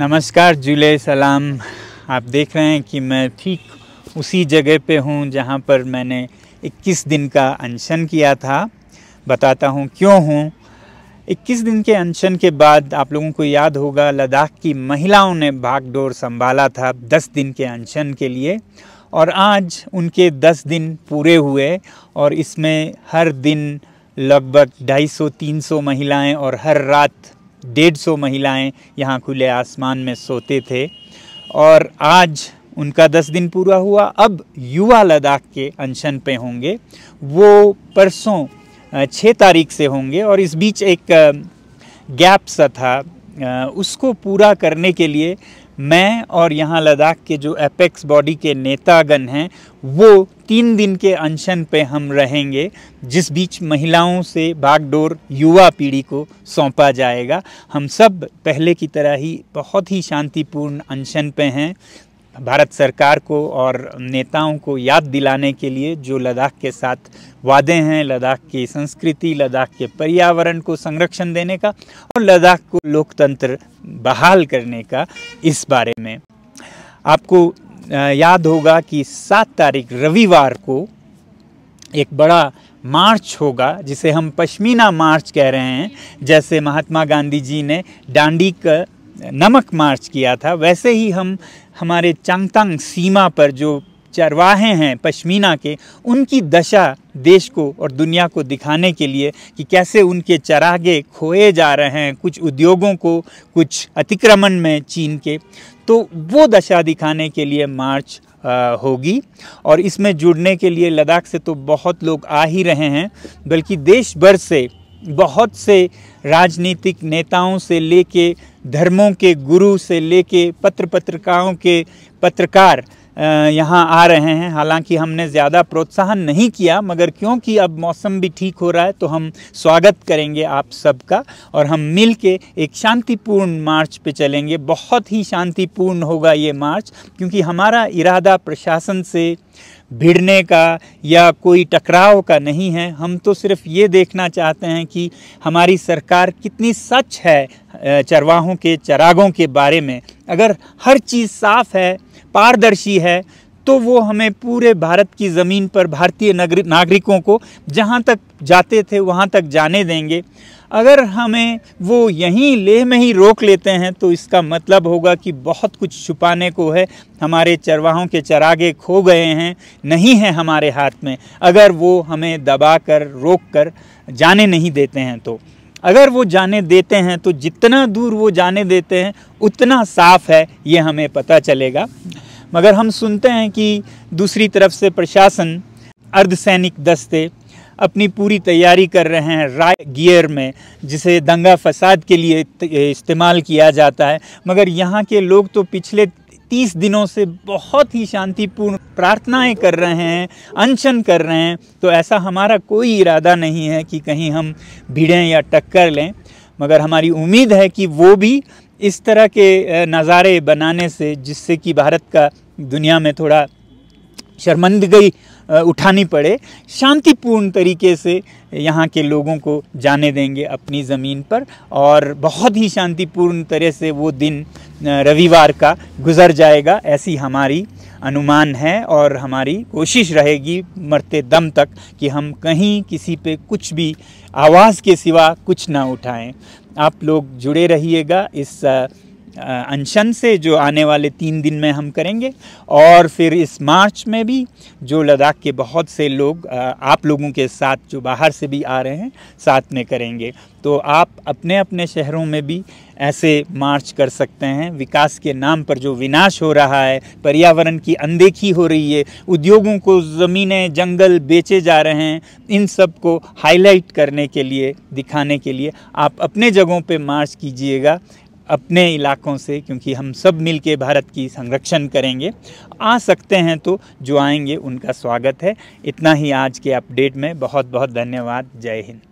नमस्कार जुले सलाम आप देख रहे हैं कि मैं ठीक उसी जगह पे हूँ जहाँ पर मैंने 21 दिन का अनशन किया था बताता हूँ क्यों हूँ 21 दिन के अनशन के बाद आप लोगों को याद होगा लद्दाख की महिलाओं ने भागडोर संभाला था 10 दिन के अनशन के लिए और आज उनके 10 दिन पूरे हुए और इसमें हर दिन लगभग 250-300 महिलाएं और हर रात डेढ़ सौ महिलाएँ यहाँ खुले आसमान में सोते थे और आज उनका दस दिन पूरा हुआ अब युवा लद्दाख के अनशन पे होंगे वो परसों छः तारीख से होंगे और इस बीच एक गैप सा था उसको पूरा करने के लिए मैं और यहाँ लद्दाख के जो एपेक्स बॉडी के नेतागण हैं वो तीन दिन के अनशन पे हम रहेंगे जिस बीच महिलाओं से बागडोर युवा पीढ़ी को सौंपा जाएगा हम सब पहले की तरह ही बहुत ही शांतिपूर्ण अनशन पे हैं भारत सरकार को और नेताओं को याद दिलाने के लिए जो लद्दाख के साथ वादे हैं लद्दाख की संस्कृति लद्दाख के पर्यावरण को संरक्षण देने का और लद्दाख को लोकतंत्र बहाल करने का इस बारे में आपको याद होगा कि सात तारीख रविवार को एक बड़ा मार्च होगा जिसे हम पश्मीना मार्च कह रहे हैं जैसे महात्मा गांधी जी ने डांडी का नमक मार्च किया था वैसे ही हम हमारे चांगतांग सीमा पर जो चरवाहे हैं पश्मीना के उनकी दशा देश को और दुनिया को दिखाने के लिए कि कैसे उनके चरागे खोए जा रहे हैं कुछ उद्योगों को कुछ अतिक्रमण में चीन के तो वो दशा दिखाने के लिए मार्च होगी और इसमें जुड़ने के लिए लद्दाख से तो बहुत लोग आ ही रहे हैं बल्कि देश भर से बहुत से राजनीतिक नेताओं से लेके धर्मों के गुरु से लेके पत्र पत्रिकाओं के पत्रकार यहाँ आ रहे हैं हालांकि हमने ज़्यादा प्रोत्साहन नहीं किया मगर क्योंकि अब मौसम भी ठीक हो रहा है तो हम स्वागत करेंगे आप सबका और हम मिल के एक शांतिपूर्ण मार्च पे चलेंगे बहुत ही शांतिपूर्ण होगा ये मार्च क्योंकि हमारा इरादा प्रशासन से भिड़ने का या कोई टकराव का नहीं है हम तो सिर्फ ये देखना चाहते हैं कि हमारी सरकार कितनी सच है चरवाहों के चरागों के बारे में अगर हर चीज़ साफ है पारदर्शी है तो वो हमें पूरे भारत की ज़मीन पर भारतीय नागरिकों को जहाँ तक जाते थे वहाँ तक जाने देंगे अगर हमें वो यहीं लेह में ही रोक लेते हैं तो इसका मतलब होगा कि बहुत कुछ छुपाने को है हमारे चरवाहों के चरागे खो गए हैं नहीं हैं हमारे हाथ में अगर वो हमें दबा कर रोक कर जाने नहीं देते हैं तो अगर वो जाने देते हैं तो जितना दूर वो जाने देते हैं उतना साफ है ये हमें पता चलेगा मगर हम सुनते हैं कि दूसरी तरफ से प्रशासन अर्धसैनिक दस्ते अपनी पूरी तैयारी कर रहे हैं राय गियर में जिसे दंगा फसाद के लिए इस्तेमाल किया जाता है मगर यहाँ के लोग तो पिछले तीस दिनों से बहुत ही शांतिपूर्ण प्रार्थनाएं कर रहे हैं अनशन कर रहे हैं तो ऐसा हमारा कोई इरादा नहीं है कि कहीं हम भिड़ें या टक्कर लें मगर हमारी उम्मीद है कि वो भी इस तरह के नज़ारे बनाने से जिससे कि भारत का दुनिया में थोड़ा शर्मंदगी उठानी पड़े शांतिपूर्ण तरीके से यहाँ के लोगों को जाने देंगे अपनी ज़मीन पर और बहुत ही शांतिपूर्ण तरह से वो दिन रविवार का गुजर जाएगा ऐसी हमारी अनुमान है और हमारी कोशिश रहेगी मरते दम तक कि हम कहीं किसी पे कुछ भी आवाज़ के सिवा कुछ ना उठाएं आप लोग जुड़े रहिएगा इस अनशन से जो आने वाले तीन दिन में हम करेंगे और फिर इस मार्च में भी जो लद्दाख के बहुत से लोग आप लोगों के साथ जो बाहर से भी आ रहे हैं साथ में करेंगे तो आप अपने अपने शहरों में भी ऐसे मार्च कर सकते हैं विकास के नाम पर जो विनाश हो रहा है पर्यावरण की अनदेखी हो रही है उद्योगों को ज़मीनें जंगल बेचे जा रहे हैं इन सब को हाईलाइट करने के लिए दिखाने के लिए आप अपने जगहों पे मार्च कीजिएगा अपने इलाकों से क्योंकि हम सब मिल के भारत की संरक्षण करेंगे आ सकते हैं तो जो आएंगे उनका स्वागत है इतना ही आज के अपडेट में बहुत बहुत धन्यवाद जय हिंद